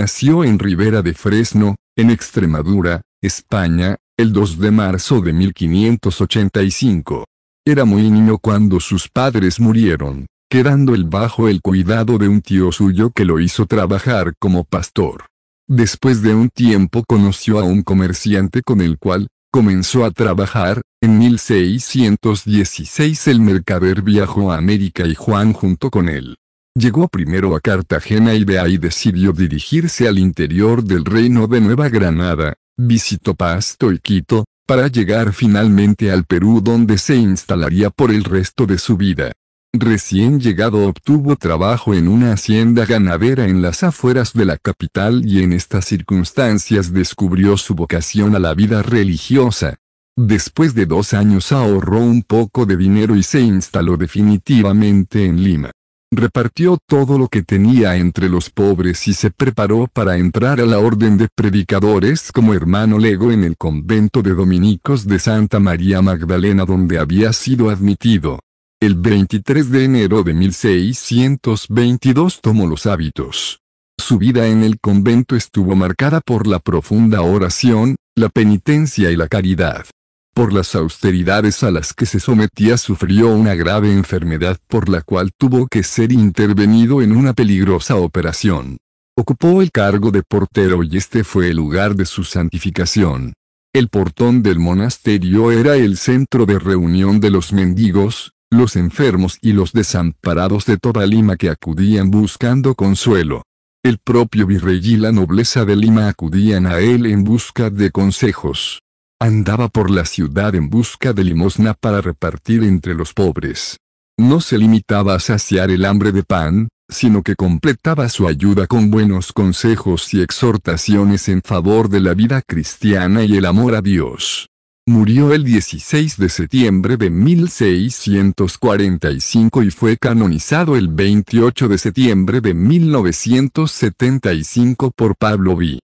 nació en Rivera de Fresno, en Extremadura, España, el 2 de marzo de 1585. Era muy niño cuando sus padres murieron, quedando él bajo el cuidado de un tío suyo que lo hizo trabajar como pastor. Después de un tiempo conoció a un comerciante con el cual, comenzó a trabajar, en 1616 el mercader viajó a América y Juan junto con él, Llegó primero a Cartagena y de ahí decidió dirigirse al interior del reino de Nueva Granada, visitó Pasto y Quito, para llegar finalmente al Perú donde se instalaría por el resto de su vida. Recién llegado obtuvo trabajo en una hacienda ganadera en las afueras de la capital y en estas circunstancias descubrió su vocación a la vida religiosa. Después de dos años ahorró un poco de dinero y se instaló definitivamente en Lima repartió todo lo que tenía entre los pobres y se preparó para entrar a la orden de predicadores como hermano lego en el convento de dominicos de Santa María Magdalena donde había sido admitido. El 23 de enero de 1622 tomó los hábitos. Su vida en el convento estuvo marcada por la profunda oración, la penitencia y la caridad. Por las austeridades a las que se sometía sufrió una grave enfermedad por la cual tuvo que ser intervenido en una peligrosa operación. Ocupó el cargo de portero y este fue el lugar de su santificación. El portón del monasterio era el centro de reunión de los mendigos, los enfermos y los desamparados de toda Lima que acudían buscando consuelo. El propio virrey y la nobleza de Lima acudían a él en busca de consejos. Andaba por la ciudad en busca de limosna para repartir entre los pobres. No se limitaba a saciar el hambre de pan, sino que completaba su ayuda con buenos consejos y exhortaciones en favor de la vida cristiana y el amor a Dios. Murió el 16 de septiembre de 1645 y fue canonizado el 28 de septiembre de 1975 por Pablo V.